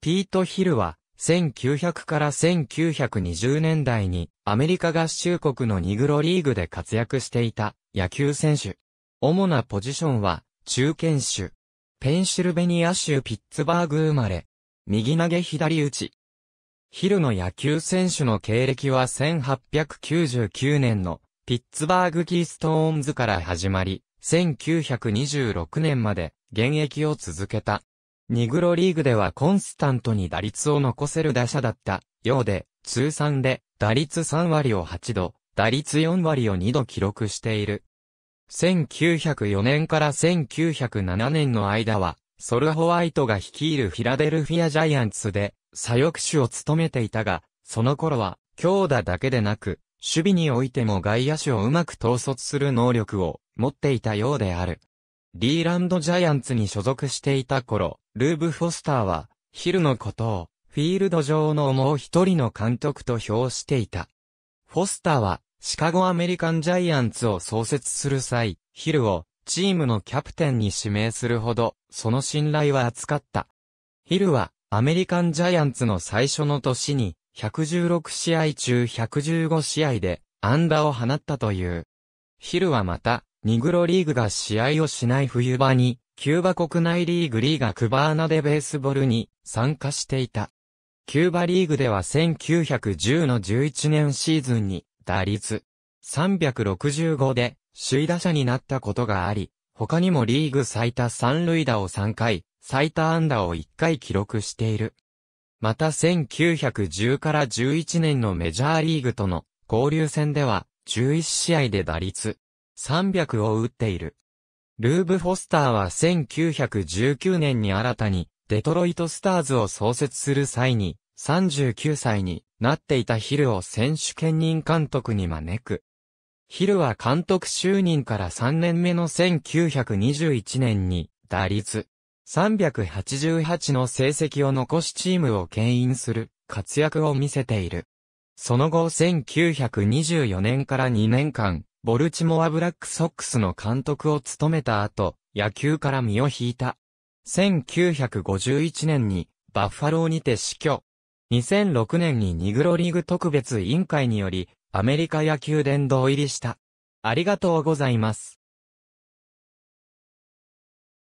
ピート・ヒルは、1900から1920年代に、アメリカ合衆国のニグロリーグで活躍していた、野球選手。主なポジションは、中堅手。ペンシルベニア州ピッツバーグ生まれ。右投げ左打ち。ヒルの野球選手の経歴は1899年のピッツバーグキーストーンズから始まり、1926年まで現役を続けた。ニグロリーグではコンスタントに打率を残せる打者だったようで、通算で打率3割を8度、打率4割を2度記録している。1904年から1907年の間は、ソル・ホワイトが率いるフィラデルフィア・ジャイアンツで、左翼手を務めていたが、その頃は、強打だけでなく、守備においても外野手をうまく統率する能力を持っていたようである。リーランドジャイアンツに所属していた頃、ルーブ・フォスターは、ヒルのことを、フィールド上のもう一人の監督と評していた。フォスターは、シカゴアメリカンジャイアンツを創設する際、ヒルをチームのキャプテンに指名するほど、その信頼は厚かった。ヒルは、アメリカンジャイアンツの最初の年に、116試合中115試合で、安打を放ったという。ヒルはまた、ニグロリーグが試合をしない冬場に、キューバ国内リーグリーガクバーナでベースボールに参加していた。キューバリーグでは1910の11年シーズンに打率365で首位打者になったことがあり、他にもリーグ最多三塁打を3回、最多安打を1回記録している。また1910から11年のメジャーリーグとの交流戦では11試合で打率300を打っている。ルーブ・フォスターは1919年に新たにデトロイト・スターズを創設する際に39歳になっていたヒルを選手兼任監督に招く。ヒルは監督就任から3年目の1921年に打率388の成績を残しチームを牽引する活躍を見せている。その後1924年から2年間、ボルチモアブラックソックスの監督を務めた後、野球から身を引いた。1951年にバッファローにて死去。2006年にニグロリーグ特別委員会によりアメリカ野球殿堂入りした。ありがとうございます。